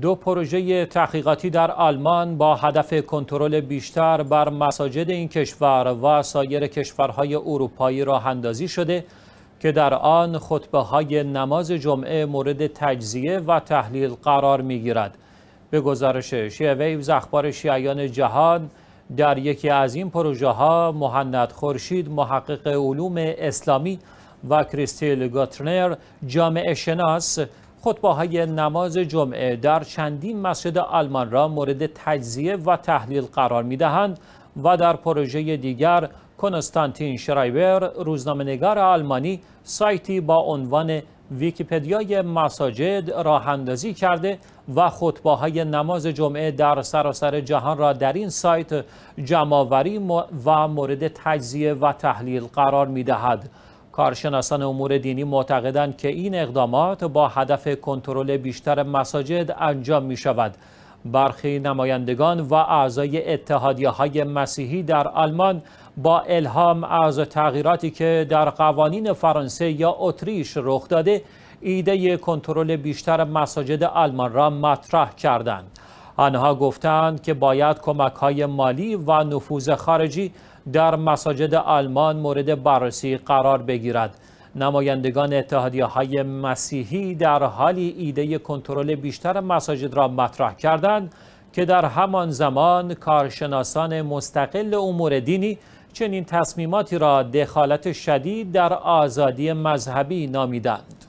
دو پروژه تحقیقاتی در آلمان با هدف کنترل بیشتر بر مساجد این کشور و سایر کشورهای اروپایی راه اندازی شده که در آن خطبه های نماز جمعه مورد تجزیه و تحلیل قرار می گیرد. به گزارش شیویوز اخبار شیعیان جهان در یکی از این پروژه ها مهند خورشید محقق علوم اسلامی و کریستیل گاترنر جامعه شناس خطبه های نماز جمعه در چندین مسجد آلمان را مورد تجزیه و تحلیل قرار می دهند و در پروژه دیگر کنستانتین شرایبر روزنامهنگار آلمانی سایتی با عنوان ویکیپدیای مساجد راه اندازی کرده و خطبه های نماز جمعه در سراسر جهان را در این سایت جمعآوری و مورد تجزیه و تحلیل قرار می دهد. کارشناسان امور دینی معتقدند که این اقدامات با هدف کنترل بیشتر مساجد انجام می شود. برخی نمایندگان و اعضای اتحادیه های مسیحی در آلمان با الهام از تغییراتی که در قوانین فرانسه یا اتریش رخ داده ایده کنترل بیشتر مساجد آلمان را مطرح کردند. آنها گفتند که باید کمک های مالی و نفوذ خارجی در مساجد آلمان مورد بررسی قرار بگیرد. نمایندگان اتحادیه های مسیحی در حالی ایده کنترل بیشتر مساجد را مطرح کردند که در همان زمان کارشناسان مستقل امور دینی چنین تصمیماتی را دخالت شدید در آزادی مذهبی نامیدند.